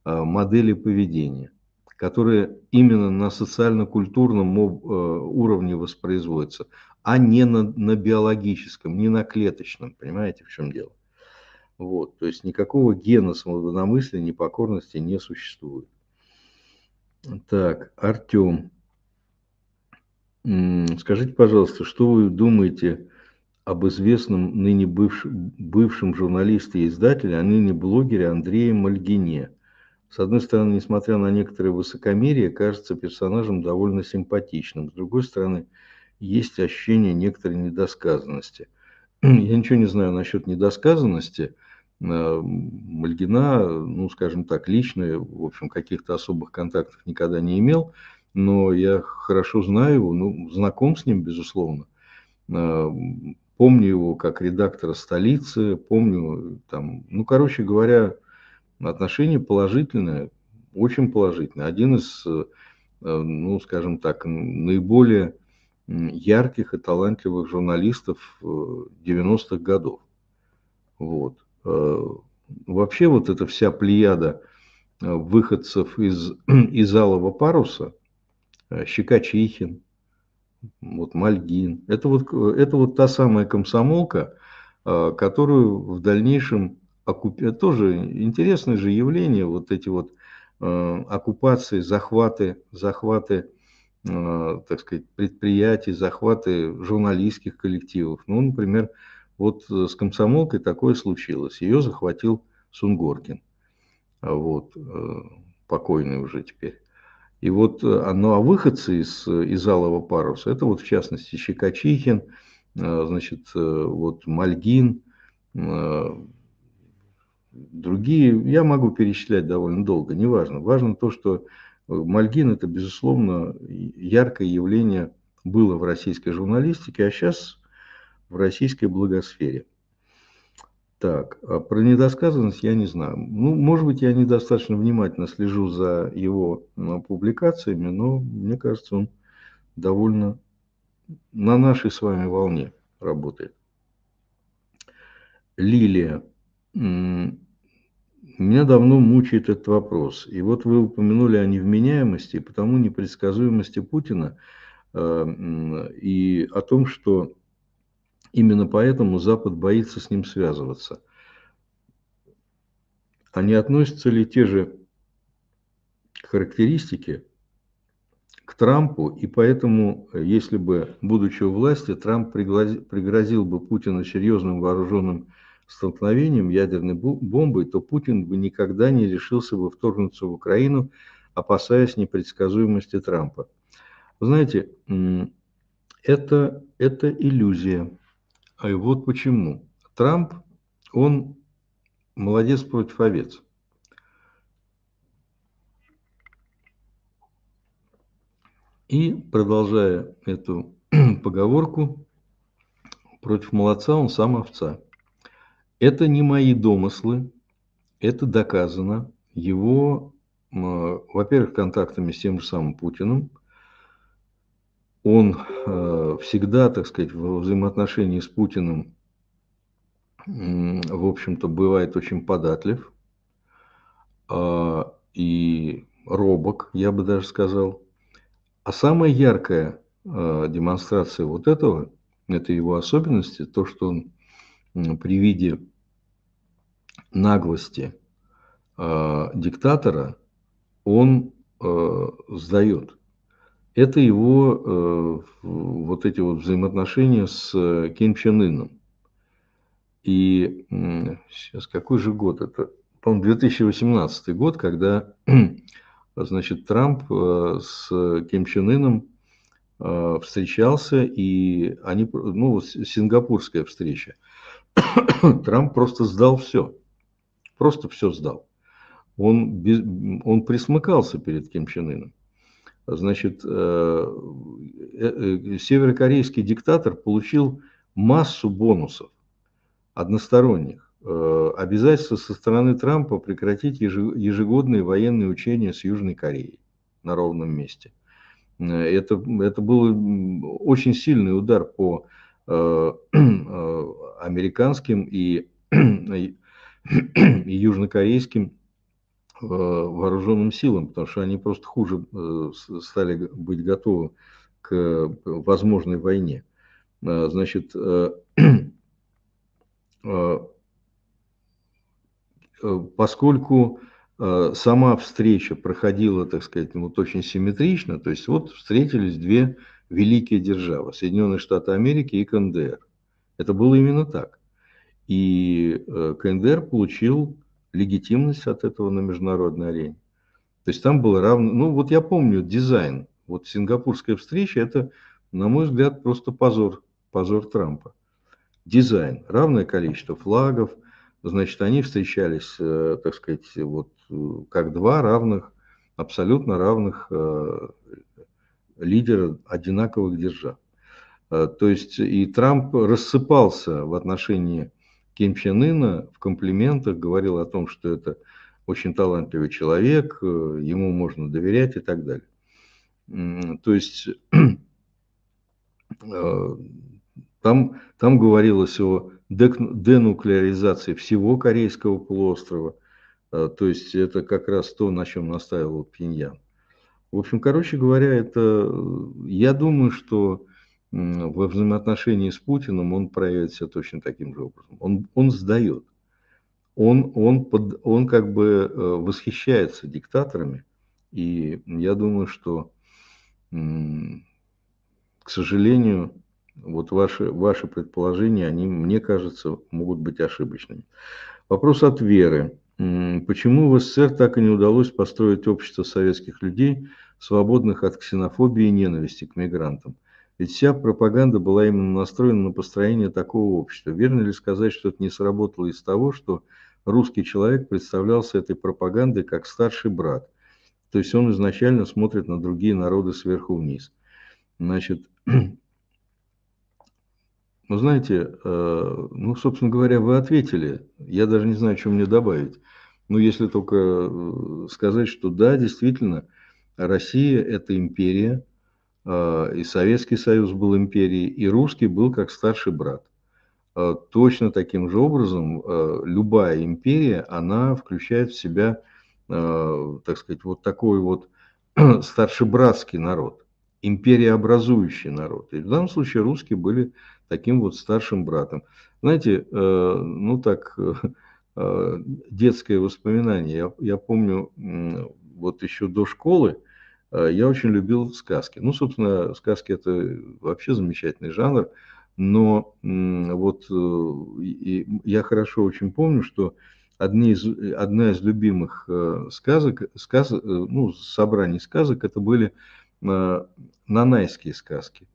э, моделей поведения, которые именно на социально-культурном э, уровне воспроизводятся, а не на, на биологическом, не на клеточном. Понимаете, в чем дело? Вот, то есть никакого гена самодомыслия, непокорности не существует. Так, Артем. Скажите, пожалуйста, что вы думаете об известном ныне бывш, бывшем журналисте и издателе, а ныне блогере Андрее Мальгине. С одной стороны, несмотря на некоторое высокомерие, кажется персонажем довольно симпатичным. С другой стороны, есть ощущение некоторой недосказанности. Я ничего не знаю насчет недосказанности. Э, Мальгина, ну, скажем так, лично, в общем, каких-то особых контактов никогда не имел, но я хорошо знаю его, ну, знаком с ним, безусловно э, Помню его как редактора столицы, помню там, ну, короче говоря, отношение положительное, очень положительное. Один из, э, э, ну, скажем так, наиболее ярких и талантливых журналистов 90-х э, годов. Вот. Вообще вот эта вся плеяда выходцев из, из Алого паруса, Щека Чехин, вот Мальгин. Это вот, это вот та самая комсомолка, а, которую в дальнейшем оккупи... тоже интересное же явление, вот эти вот а, оккупации, захваты, захваты а, так сказать, предприятий, захваты журналистских коллективов. Ну, например, вот с комсомолкой такое случилось. Ее захватил Сунгоркин. Вот, э, покойный уже теперь. И вот, ну а выходцы из, из алого паруса, это вот в частности Щекочихин, э, значит, э, вот Мальгин, другие, я могу перечислять довольно долго, неважно. Важно то, что Мальгин это, безусловно, яркое явление было в российской журналистике, а сейчас в российской благосфере – так, а про недосказанность я не знаю. Ну, может быть, я недостаточно внимательно слежу за его ну, публикациями, но мне кажется, он довольно на нашей с вами волне работает. Лилия. Меня давно мучает этот вопрос. И вот вы упомянули о невменяемости, потому непредсказуемости Путина э, и о том, что Именно поэтому Запад боится с ним связываться. А не относятся ли те же характеристики к Трампу, и поэтому, если бы, будучи у власти, Трамп пригрозил бы Путину серьезным вооруженным столкновением ядерной бомбой, то Путин бы никогда не решился бы вторгнуться в Украину, опасаясь непредсказуемости Трампа. Вы знаете, это, это иллюзия. И э, вот почему. Трамп, он молодец против овец. И, продолжая эту поговорку, против молодца он сам овца. Это не мои домыслы, это доказано его, э, во-первых, контактами с тем же самым Путиным, он э, всегда, так сказать, в взаимоотношении с Путиным, в общем-то, бывает очень податлив а, и робок, я бы даже сказал. А самая яркая э, демонстрация вот этого, это его особенности, то, что он при виде наглости э, диктатора, он сдает это его э, вот эти вот взаимоотношения с э, Ким Чен Ыном. И сейчас какой же год это? По-моему, 2018 год, когда значит, Трамп э, с Ким Чен Ыном встречался, и они, ну, сингапурская встреча. Трамп просто сдал все. Просто все сдал. Он, без, он присмыкался перед Ким Чен Ыном значит, э, э, э, северокорейский диктатор получил массу бонусов односторонних. Обязательства со стороны Трампа прекратить ежегодные военные учения с Южной Кореей на ровном месте. Это, это был очень сильный удар по американским и, и южнокорейским Э, вооруженным силам, потому что они просто хуже э, стали быть готовы к э, возможной войне. Значит, поскольку сама встреча проходила, так сказать, ну, вот очень симметрично, то есть вот встретились две великие державы, Соединенные Штаты Америки и КНДР. Это было именно так. И КНДР получил легитимность от этого на международной арене. То есть там было равно... Ну, вот я помню дизайн. Вот сингапурская встреча – это, на мой взгляд, просто позор, позор Трампа. Дизайн. Равное количество флагов. Значит, они встречались, э, так сказать, вот как два равных, абсолютно равных э, лидера одинаковых держав. Э, то есть и Трамп рассыпался в отношении Ким Чен Ына в комплиментах говорил о том, что это очень талантливый человек, э, ему можно доверять и так далее. То есть э, там, там говорилось о денуклеаризации всего Корейского полуострова, э, то есть это как раз то, на чем настаивал Пиньян. В общем, короче говоря, это, я думаю, что во взаимоотношении с Путиным он проявит себя точно таким же образом. Он, он сдает. Он, он, под, он как бы э, восхищается диктаторами. И я думаю, что, к сожалению, вот ваши, ваши предположения, они, мне кажется, могут быть ошибочными. Вопрос от Веры. Почему в СССР так и не удалось построить общество советских людей, свободных от ксенофобии и ненависти к мигрантам? Ведь вся пропаганда была именно настроена на построение такого общества. Верно ли сказать, что это не сработало из того, что русский человек представлялся этой пропагандой как старший брат? То есть он изначально смотрит на другие народы сверху вниз. Значит, ну, знаете, э, ну, собственно говоря, вы ответили. Я даже не знаю, что мне добавить. Ну, если только э, сказать, что да, действительно, Россия – это империя – Э, и Советский Союз был империей, и русский был как старший брат. Э, точно таким же образом э, любая империя, она включает в себя, так сказать, вот такой вот старшебратский народ, империообразующий народ. И в данном случае русские были таким вот старшим братом. Знаете, ну так, детское воспоминание. Я, я помню, вот еще до школы, Э, я очень любил сказки. Ну, собственно, сказки – это вообще замечательный жанр, но вот э, и я хорошо очень помню, что одни из, одна из любимых э, сказок, сказ, ну, собраний сказок, это были нанайские сказки.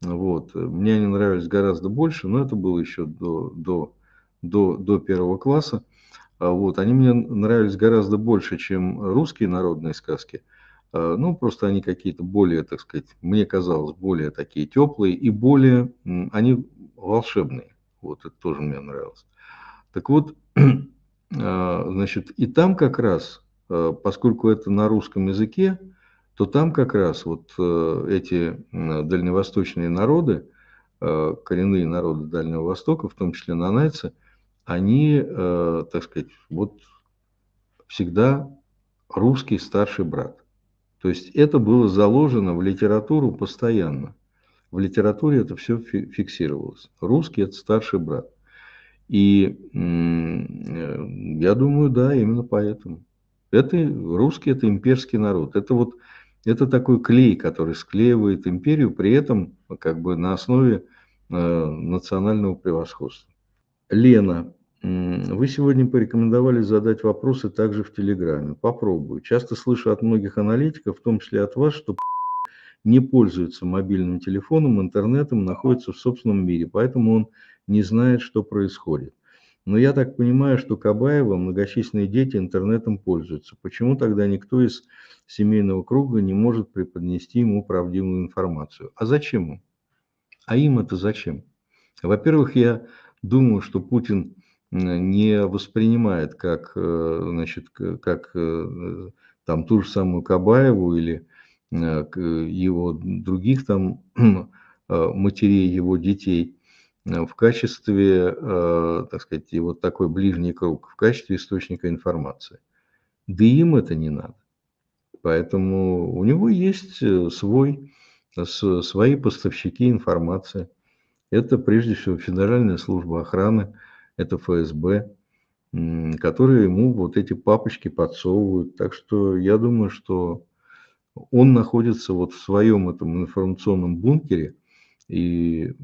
Вот. Мне они нравились гораздо больше, но это было еще до, до, до, до первого класса. А вот. Они мне нравились гораздо больше, чем русские народные сказки – Э, ну, просто они какие-то более, так сказать, мне казалось, более такие теплые и более, они волшебные. Вот это тоже мне нравилось. Так вот, э, значит, и там как раз, э, поскольку это на русском языке, то там как раз вот эти дальневосточные народы, коренные народы Дальнего Востока, в том числе нанайцы, они, так сказать, вот всегда русский старший брат. То есть это было заложено в литературу постоянно. В литературе это все фиксировалось. Русский – это старший брат. И э, я думаю, да, именно поэтому. Это русский, это имперский народ. Это вот это такой клей, который склеивает империю, при этом как бы на основе э, национального превосходства. Лена вы сегодня порекомендовали задать вопросы также в Телеграме. Попробую. Часто слышу от многих аналитиков, в том числе от вас, что не пользуется мобильным телефоном, интернетом, находится в собственном мире, поэтому он не знает, что происходит. Но я так понимаю, что Кабаева, многочисленные дети интернетом пользуются. Почему тогда никто из семейного круга не может преподнести ему правдивую информацию? А зачем А им это зачем? Во-первых, я думаю, что Путин Э, не воспринимает как, э, значит, как э, там ту же самую Кабаеву или его других там матерей, его детей в качестве, так сказать, его такой ближний круг, в качестве источника информации. Да им это не надо. Поэтому у него есть свой, свои поставщики информации. Это прежде всего Федеральная служба охраны, это ФСБ, которые ему вот эти папочки подсовывают. Так что я думаю, что он находится вот в своем этом информационном бункере, и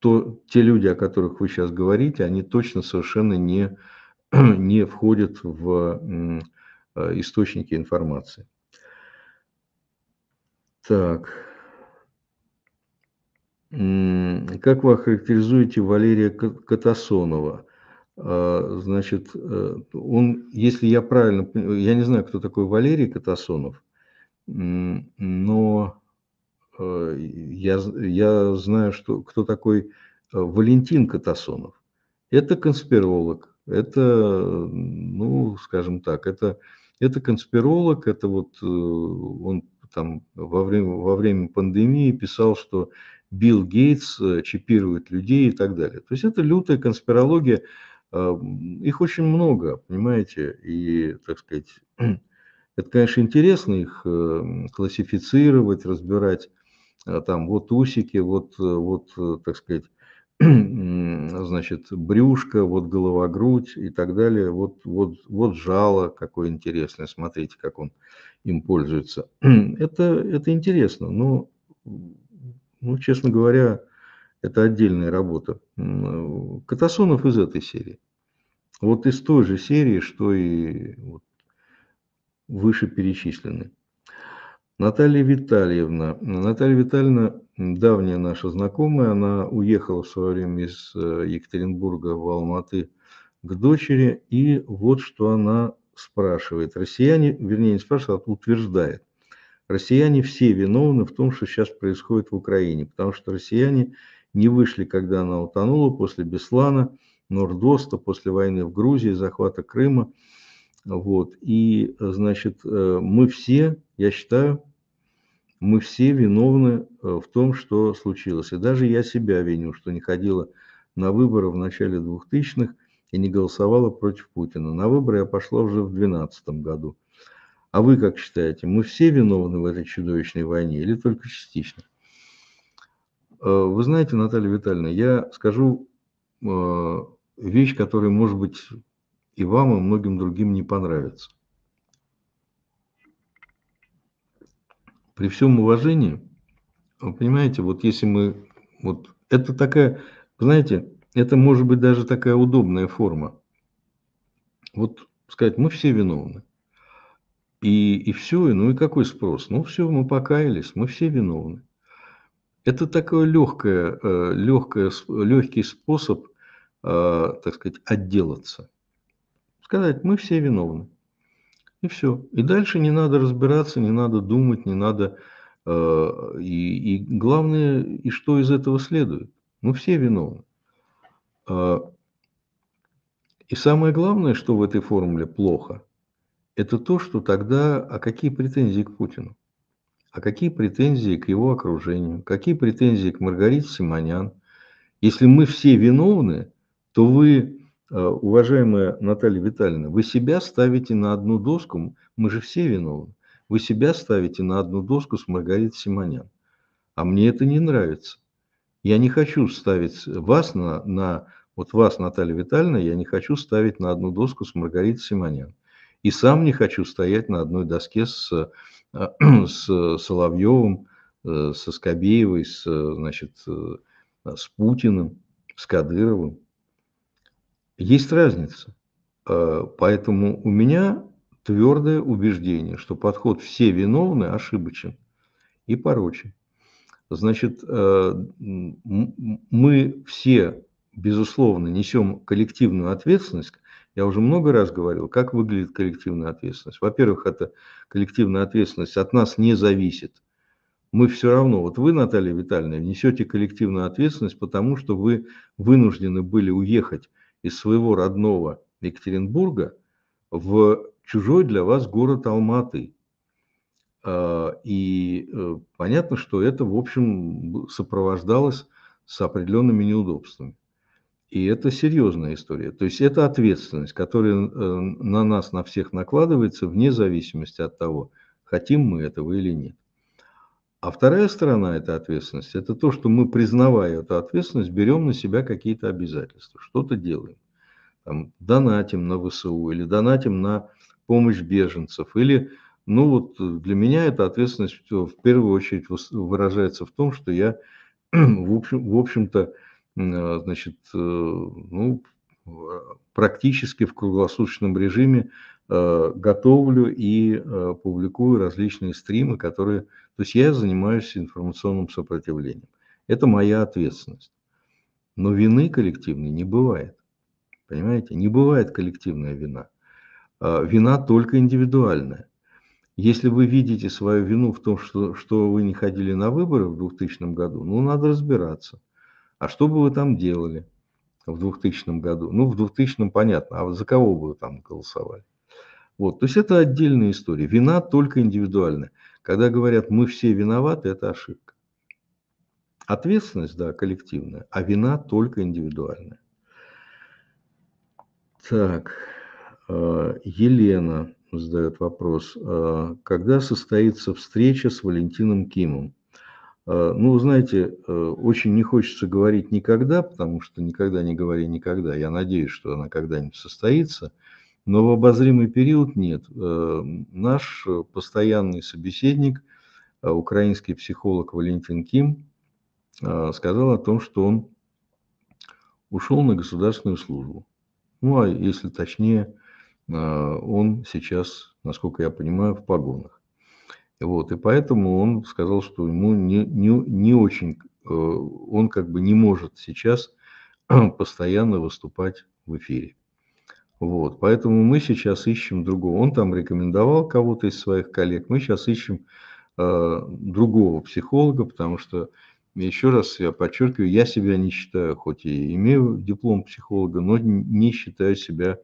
то, те люди, о которых вы сейчас говорите, они точно совершенно не, не входят в э, источники информации. Так. Как вы охарактеризуете Валерия Катасонова? А, значит, э, он, если я правильно, я не знаю, кто такой Валерий Катасонов, но э, я, я знаю, что, кто такой э, Валентин Катасонов. Это конспиролог, это, ну, скажем так, это, это конспиролог, это вот он там во время, во время пандемии писал, что Билл Гейтс э, чипирует людей и так далее. То есть это лютая конспирология, э, их очень много, понимаете, и, так сказать, это, конечно, интересно их э, классифицировать, разбирать, там вот усики, вот, вот так сказать, значит, брюшко, вот голова, грудь и так далее, вот, вот, вот жало, какое интересное, смотрите, как он им пользуется. Это, это интересно, но ну, честно говоря, это отдельная работа. Э, катасонов из этой серии. Вот из той же серии, что и вот вышеперечисленной. Наталья Витальевна. Наталья Витальевна давняя наша знакомая. Она уехала в свое время из э, Екатеринбурга в Алматы к дочери. И вот что она спрашивает. Россияне, вернее, не спрашивает, а утверждает. Россияне все виновны в том, что сейчас происходит в Украине, потому что россияне не вышли, когда она утонула, после Беслана, Нордоста, после войны в Грузии, захвата Крыма. Вот. И, значит, э, мы все, я считаю, мы все виновны э, в том, что случилось. И даже я себя виню, что не ходила на выборы в начале 2000-х и не голосовала против Путина. На выборы я пошла уже в 2012 году. А вы как считаете, мы все виновны в этой чудовищной войне или только частично? Э, вы знаете, Наталья Витальевна, я скажу э, вещь, которая, может быть, и вам, и многим другим не понравится. При всем уважении, вы понимаете, вот если мы... Вот это такая, знаете, это может быть даже такая удобная форма. Вот сказать, мы все виновны. И, и все, и, ну и какой спрос? Ну все, мы покаялись, мы все виновны. Это такой легкое, э, легкое, легкий способ, э, так сказать, отделаться. Сказать, мы все виновны. И все. И дальше не надо разбираться, не надо думать, не надо... Э, и, и главное, и что из этого следует. Мы все виновны. И самое главное, что в этой формуле плохо – это то, что тогда, а какие претензии к Путину? А какие претензии к его окружению? Какие претензии к Маргарите Симонян? Если мы все виновны, то вы, э, уважаемая Наталья Витальевна, вы себя ставите на одну доску, мы же все виновны, вы себя ставите на одну доску с Маргаритой Симонян. А мне это не нравится. Я не хочу ставить вас на, на вот вас, Наталья Витальевна, я не хочу ставить на одну доску с Маргаритой Симонян. И сам не хочу стоять на одной доске с, э, с Соловьевым, э, со Скобеевой, с, э, значит, с Путиным, с Кадыровым. Есть разница. Поэтому у меня твердое убеждение, что подход «все виновны» ошибочен и порочен. Значит, мы все, безусловно, несем коллективную ответственность я уже много раз говорил, как выглядит коллективная ответственность. Во-первых, это коллективная ответственность от нас не зависит. Мы все равно, вот вы, Наталья Витальевна, несете коллективную ответственность, потому что вы вынуждены были уехать из своего родного Екатеринбурга в чужой для вас город Алматы. А, и э, понятно, что это, в общем, сопровождалось с определенными неудобствами. И это серьезная история. То есть это ответственность, которая э, на нас, на всех накладывается, вне зависимости от того, хотим мы этого или нет. А вторая сторона этой ответственности – это то, что мы, признавая эту ответственность, берем на себя какие-то обязательства, что-то делаем. Там, донатим на ВСУ или донатим на помощь беженцев. Или, ну вот для меня эта ответственность э, в первую очередь выражается в том, что я, в общем-то, в общем Э, значит, э, ну, практически в круглосуточном режиме э, готовлю и публикую различные стримы, которые... То есть я занимаюсь информационным сопротивлением. Это моя ответственность. Но вины коллективной не бывает. Понимаете? Не бывает коллективная вина. А вина только индивидуальная. Если вы видите свою вину в том, что, что вы не ходили на выборы в 2000 году, ну, надо разбираться. А что бы вы там делали в 2000 году? Ну, в 2000 понятно, а за кого бы вы там голосовали? Вот, то есть это отдельная история. Вина только индивидуальная. Когда говорят, мы все виноваты, это ошибка. Ответственность, да, коллективная, а вина только индивидуальная. Так, э, Елена задает вопрос. Э, когда состоится встреча с Валентином Кимом? Э, ну, знаете, э, очень не хочется говорить никогда, потому что никогда не говори никогда. Я надеюсь, что она когда-нибудь состоится. Но в обозримый период нет. Э, наш постоянный собеседник, украинский психолог Валентин Ким, сказал о том, что он ушел на государственную службу. Ну, а если точнее, он сейчас, насколько я понимаю, в погонах. Вот, и поэтому он сказал, что ему не, не, не очень, э, он как бы не может сейчас постоянно выступать в эфире. Вот, поэтому мы сейчас ищем другого. Он там рекомендовал кого-то из своих коллег. Мы сейчас ищем э, другого психолога, потому что, еще раз я подчеркиваю, я себя не считаю, хоть и имею диплом психолога, но не считаю себя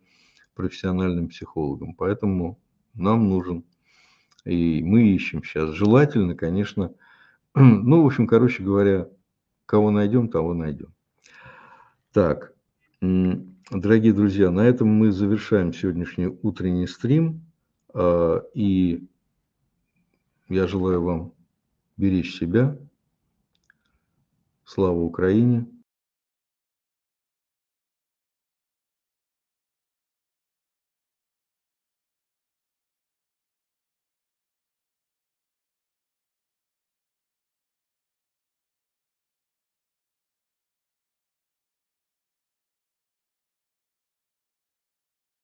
профессиональным психологом. Поэтому нам нужен и мы ищем сейчас. Желательно, конечно, ну, в общем, короче говоря, кого найдем, того найдем. Так, дорогие друзья, на этом мы завершаем сегодняшний утренний стрим. А, и я желаю вам беречь себя. Слава Украине!